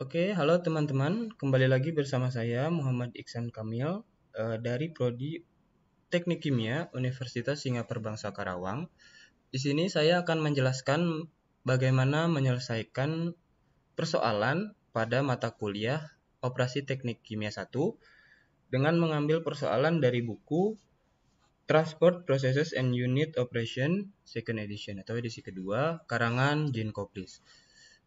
Oke, halo teman-teman. Kembali lagi bersama saya Muhammad Iksan Kamil eh, dari prodi Teknik Kimia Universitas Singapura Bangsa Karawang. Di sini saya akan menjelaskan bagaimana menyelesaikan persoalan pada mata kuliah Operasi Teknik Kimia 1 dengan mengambil persoalan dari buku Transport Processes and Unit Operation Second Edition atau edisi kedua karangan Jane Coplis.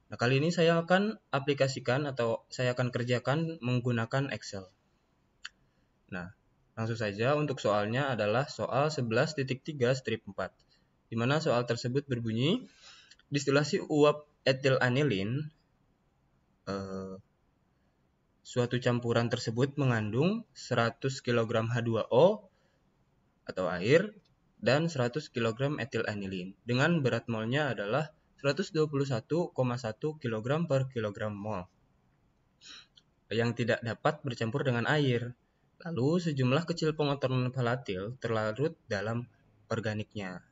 Nah, kali ini saya akan aplikasikan atau saya akan kerjakan menggunakan Excel. Nah, langsung saja untuk soalnya adalah soal 11.3 strip 4, di mana soal tersebut berbunyi, distilasi uap etil anilin, eh, suatu campuran tersebut mengandung 100 kg H2O atau air dan 100 kg etil anilin dengan berat molnya adalah 0,5 121,1 kg per kilogram mol yang tidak dapat bercampur dengan air. Lalu sejumlah kecil pengotor volatil terlarut dalam organiknya.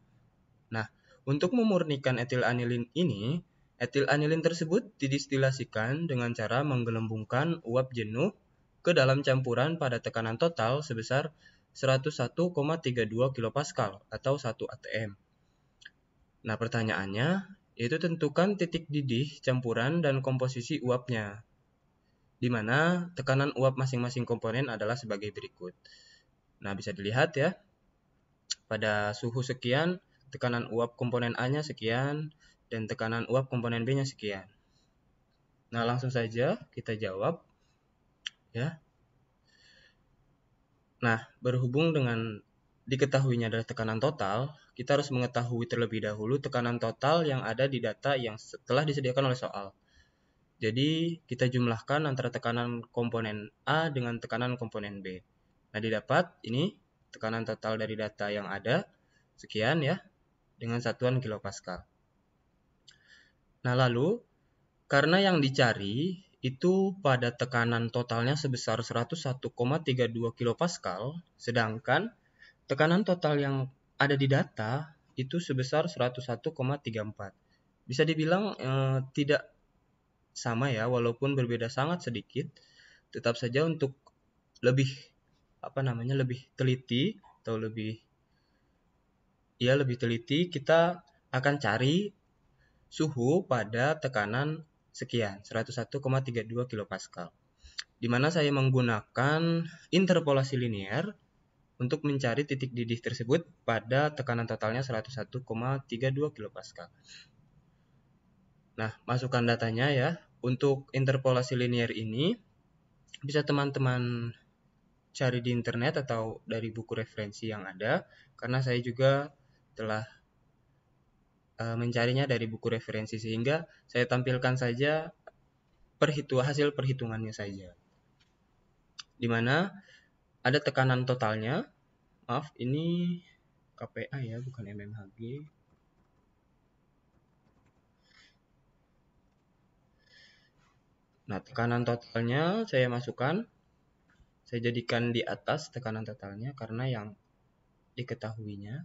Nah, untuk memurnikan etil anilin ini, etil anilin tersebut didistilasikan dengan cara menggelembungkan uap jenuh ke dalam campuran pada tekanan total sebesar 101,32 kPa atau 1 atm. Nah, pertanyaannya, yaitu tentukan titik didih campuran dan komposisi uapnya, di mana tekanan uap masing-masing komponen adalah sebagai berikut. Nah, bisa dilihat ya, pada suhu sekian, tekanan uap komponen A-nya sekian, dan tekanan uap komponen B-nya sekian. Nah, langsung saja kita jawab. ya. Nah, berhubung dengan diketahuinya adalah tekanan total, kita harus mengetahui terlebih dahulu tekanan total yang ada di data yang telah disediakan oleh soal. Jadi, kita jumlahkan antara tekanan komponen A dengan tekanan komponen B. Nah, didapat ini tekanan total dari data yang ada, sekian ya, dengan satuan kilopascal. Nah, lalu, karena yang dicari itu pada tekanan totalnya sebesar 101,32 kilopascal, sedangkan Tekanan total yang ada di data itu sebesar 101,34. Bisa dibilang eh, tidak sama ya, walaupun berbeda sangat sedikit, tetap saja untuk lebih apa namanya lebih teliti atau lebih ya lebih teliti kita akan cari suhu pada tekanan sekian 101,32 kilopascal. Dimana saya menggunakan interpolasi linear untuk mencari titik didih tersebut pada tekanan totalnya 101,32 kPa. Nah, masukkan datanya ya. Untuk interpolasi linear ini bisa teman-teman cari di internet atau dari buku referensi yang ada karena saya juga telah eh, mencarinya dari buku referensi sehingga saya tampilkan saja hasil perhitungannya saja. Dimana ada tekanan totalnya maaf ini KPA ya bukan MMHG nah tekanan totalnya saya masukkan saya jadikan di atas tekanan totalnya karena yang diketahuinya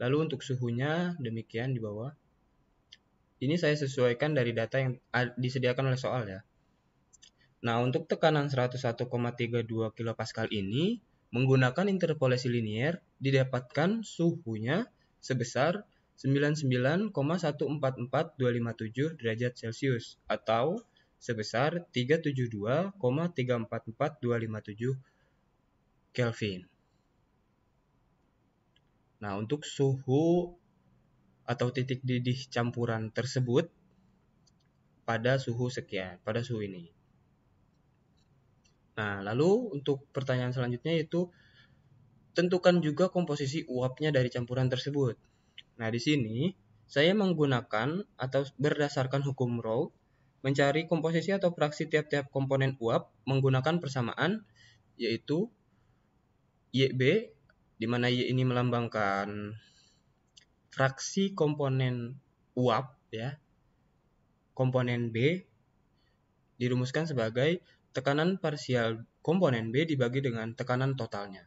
lalu untuk suhunya demikian di bawah ini saya sesuaikan dari data yang ah, disediakan oleh soal ya Nah, untuk tekanan 101,32 kPa ini, menggunakan interpolasi linier, didapatkan suhunya sebesar 99,144257 derajat Celcius atau sebesar 372,344257 Kelvin. Nah, untuk suhu atau titik didih campuran tersebut pada suhu sekian, pada suhu ini. Nah, lalu untuk pertanyaan selanjutnya yaitu tentukan juga komposisi uapnya dari campuran tersebut. Nah, di sini saya menggunakan atau berdasarkan hukum Rowe mencari komposisi atau fraksi tiap-tiap komponen uap menggunakan persamaan yaitu YB di mana Y ini melambangkan fraksi komponen uap ya. Komponen B dirumuskan sebagai tekanan parsial komponen B dibagi dengan tekanan totalnya.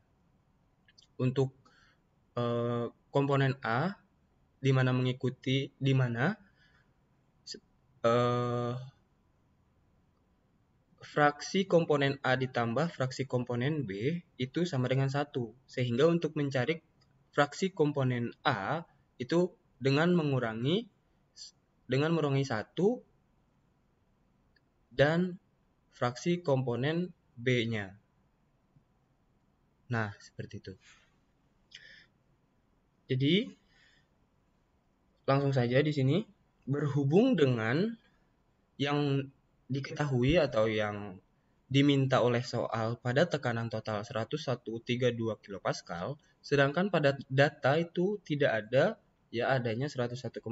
Untuk e, komponen A, di mana mengikuti, di mana e, fraksi komponen A ditambah fraksi komponen B itu sama dengan satu, Sehingga untuk mencari fraksi komponen A itu dengan mengurangi dengan mengurangi satu dan fraksi komponen B-nya. Nah, seperti itu. Jadi, langsung saja di sini berhubung dengan yang diketahui atau yang diminta oleh soal pada tekanan total 101,32 kPa, sedangkan pada data itu tidak ada, ya adanya 101,34.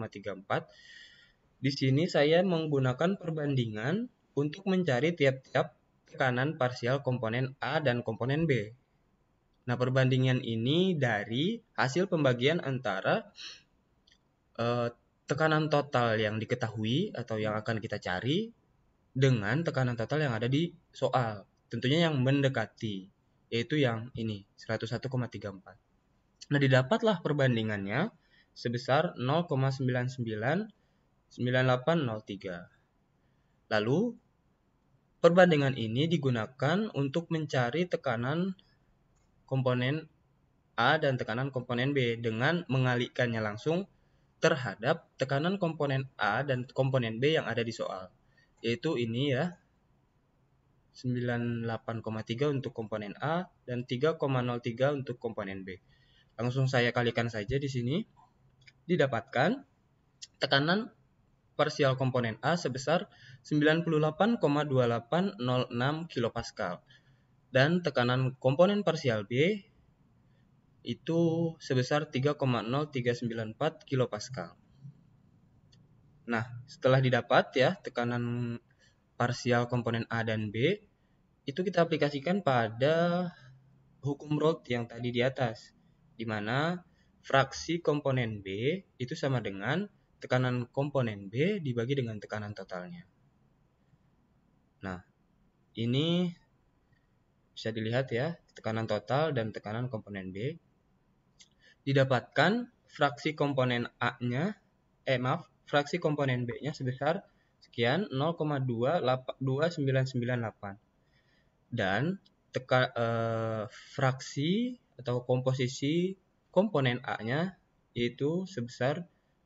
Di sini saya menggunakan perbandingan untuk mencari tiap-tiap tekanan parsial komponen A dan komponen B. Nah, perbandingan ini dari hasil pembagian antara eh, tekanan total yang diketahui atau yang akan kita cari dengan tekanan total yang ada di soal. Tentunya yang mendekati, yaitu yang ini, 101,34. Nah, didapatlah perbandingannya sebesar 0,999803. Lalu, Perbandingan ini digunakan untuk mencari tekanan komponen A dan tekanan komponen B dengan mengalikannya langsung terhadap tekanan komponen A dan komponen B yang ada di soal. Yaitu ini ya, 98,3 untuk komponen A dan 3,03 untuk komponen B. Langsung saya kalikan saja di sini. Didapatkan tekanan parsial komponen A sebesar 98,2806 kPa dan tekanan komponen parsial B itu sebesar 3,0394 kPa. Nah, setelah didapat ya tekanan parsial komponen A dan B itu kita aplikasikan pada hukum Roth yang tadi di atas di mana fraksi komponen B itu sama dengan tekanan komponen B dibagi dengan tekanan totalnya. Nah, ini bisa dilihat ya, tekanan total dan tekanan komponen B. Didapatkan fraksi komponen A-nya, eh maaf, fraksi komponen B-nya sebesar sekian 0,2998. Dan teka, eh, fraksi atau komposisi komponen A-nya yaitu sebesar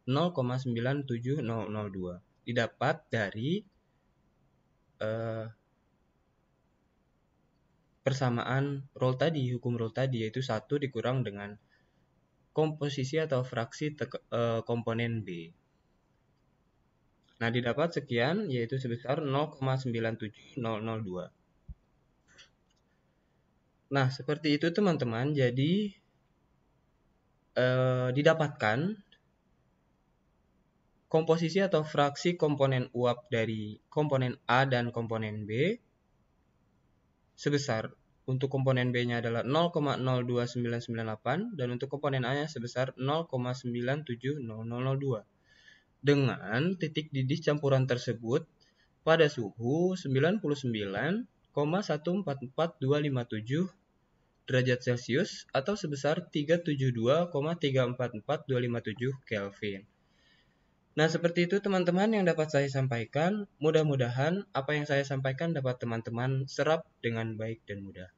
0,97002 didapat dari eh, persamaan roll tadi, hukum roll tadi yaitu satu dikurang dengan komposisi atau fraksi eh, komponen B. Nah, didapat sekian yaitu sebesar 0,97002. Nah, seperti itu teman-teman. Jadi eh, didapatkan komposisi atau fraksi komponen uap dari komponen A dan komponen B sebesar untuk komponen B-nya adalah 0,02998 dan untuk komponen A-nya sebesar 0,97002 Dengan titik didih campuran tersebut pada suhu 99,144257 derajat Celcius atau sebesar 372,344257 Kelvin. Nah, seperti itu teman-teman yang dapat saya sampaikan. Mudah-mudahan apa yang saya sampaikan dapat teman-teman serap dengan baik dan mudah.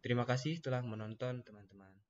Terima kasih telah menonton teman-teman.